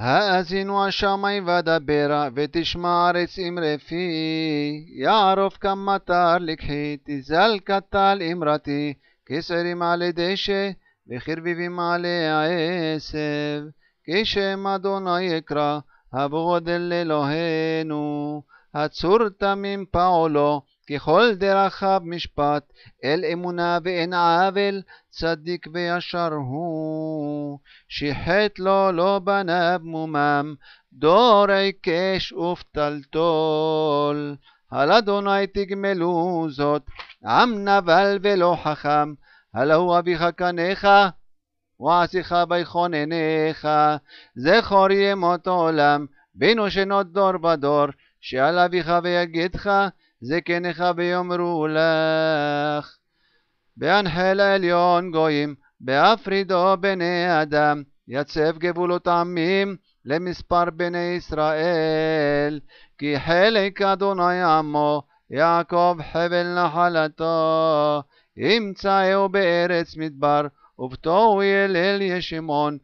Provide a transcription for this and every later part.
האזינו השמיים ודברה, ותשמע ארץ אמרי פי. יערוף כמטר לקחי, תזל קטל אמרתי, כסרים עלי דשא, וחרביבים עלי העשב. כשם אדוני יקרא, הבו אל אלוהינו, הצור תמים פעולו. ככל דרכיו משפט, אל אמונה ואין עוול, צדיק וישר הוא. שיחת לו לא בניו מומם, דור עיקש ופתלתול. על אדוני תגמלו זאת, עם נבל ולא חכם, הלא הוא אביך קניך. ועשיך עיניך. זכור ימות עולם, בינו שנות דור בדור, שאל אביך ויגדך, זקניך ויאמרו לך. בהנחל עליון גויים, בהפרידו בני אדם, יצב גבולות עמים למספר בני ישראל, כי חלק אדוני עמו, יעקב חבל נחלתו, ימצאהו בארץ מדבר, ובתוהו ילל ישמעון,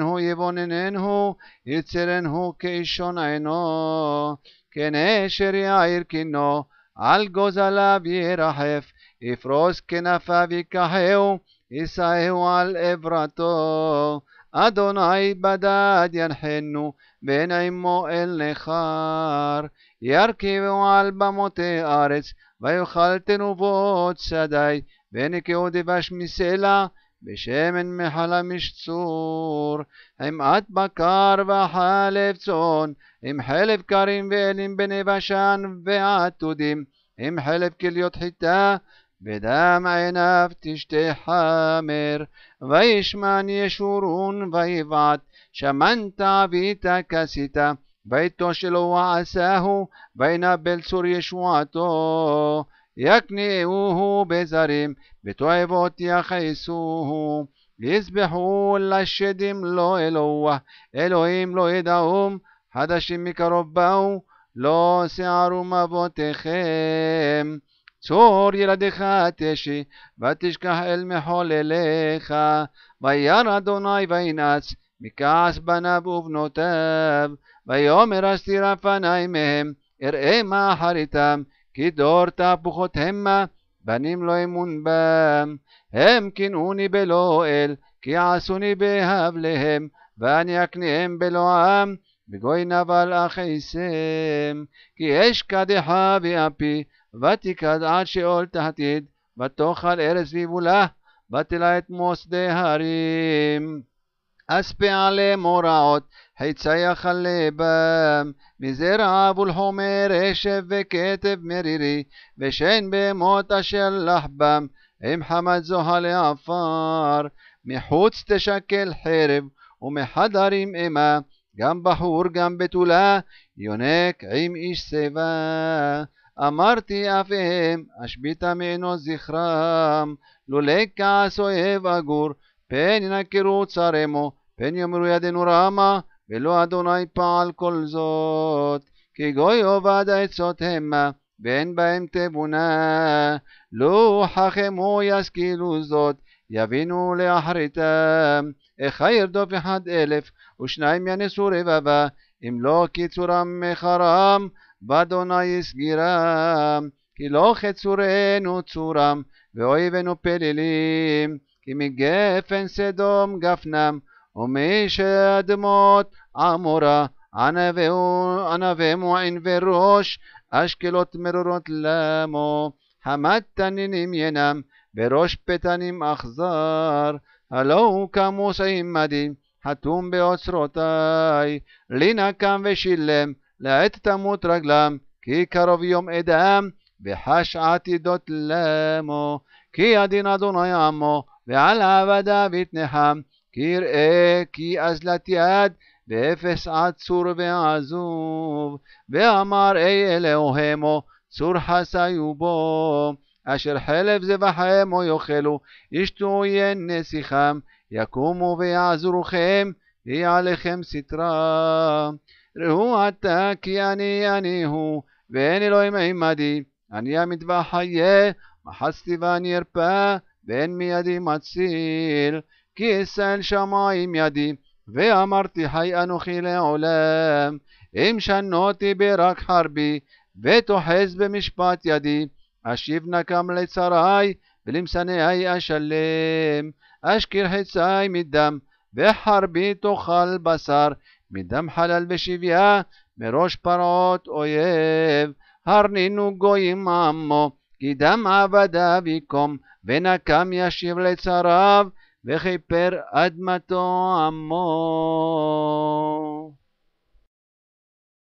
הוא יבוננן הוא, יצרן הוא כאישון עינו. כן אשר יאיר כינו, על גוזליו ירחף, יפרוס כנפיו יקחהו, יישאהו על עברתו. אדוני בדד ינחנו, בין עמו אל נכר. ירכיבו על במותי ארץ, ויאכל תנובות שדי, ונקעו דבש מסלע, בשמן מחלה משצור, עם עט בקר וחלב צאן, עם חלב קרים ואלים בנבשן ועתודים, עם חלב כליות חיטה, בדם עיניו תשתה חמר, וישמן ישורון ויבעט, שמנת עבית כסית, ביתו שלו עשהו, וינבל צור ישועתו. יקניעוהו בזרים, ותועבות יכעסוהו. יסבחו לשדים לא אלוה, אלוהים לא ידעום, חדשים מקרוב באו, לא שיערו מבותיכם. צור ילדיך תשי, ותשכח אל מחולליך. וירא אדוני וינץ, מכעס בניו ובנותיו. ויאמר אסתירה פני מהם, אראה מה אחריתם, כי דור תהפוכות המה, בנים לא אמון בם. הם קינאוני בלא אל, כי עשוני בהב להם, ואני אקניהם עם, בגוי נבל אכעסם. כי אש קדחה ואפי, ותקד עד שאול תעתיד, ותאכל ארץ ויבולה, ותלה את מוסדי הרים. אספי עליהם הוראות, היצייח על לבם, מזרע ולחומר אשב וכתב מרירי, ושן בהמות אשר לחבם, עם חמת זוהה לעפר, מחוץ תשקל חרב, ומחדרים אימה, גם בחור גם בתולה, יונק עם איש שיבה. אמרתי אף הם, אשביתה מעינו זכרם, לולא כעס אוהב אגור, פן ינקרו צרמו, פן יאמרו ידינו רמה, ולא אדוני פעל כל זאת, כי גוי עובד עצות המה, ואין בהם תבונה. לו לא חכמו ישכילו זאת, יבינו לאחריתם. איכה ירדוף אחד אלף, ושניים ינסו רבבה, אם לא קיצורם מחרם, באדוני יסגירם. כי לא חצורנו צורם, ואויבינו פלילים. כי מגפן סדום גפנם, ומי שאדמות עמורה ענבי מועין וראש אשקלות מרורות למו חמת תנינים ינם וראש פתנים אכזר הלא הוא כמוס עמדי חתום באוצרותי לי נקם ושילם לעת תמות רגלם כי קרוב יום אדם וחש עתידות למו כי הדין אדוני עמו ועל עבדיו יתנחם כי יראה כי אזלת יד ואפס עצור ועזוב, ואמר אי אלוהימו צור חסיו בו, אשר חלב זבחימו יאכלו, ישתו ינסיכם, יקומו ויעזרוכם, ויהיה לכם סתרה. ראו עתה כי אני אני הוא, ואין אלוהים עמדי, אני המטבח חיה, מחצתי ואני ארפא, ואין מידי מציל. כי אשא אל שמיים ידי, ואמרתי חי אנוכי לעולם, אם שנותי ברק חרבי, ותאחז במשפט ידי, אשיב נקם לצרי, ולמשנאי אשלם, אשכיר חצי מדם, וחרבי תאכל בשר, מדם חלל ושביה, מראש פרעות אויב, הרנינו גויים עמו, כי דם עבדיו יקום, ונקם ישיב לצריו, וכיפר אדמתו עמו.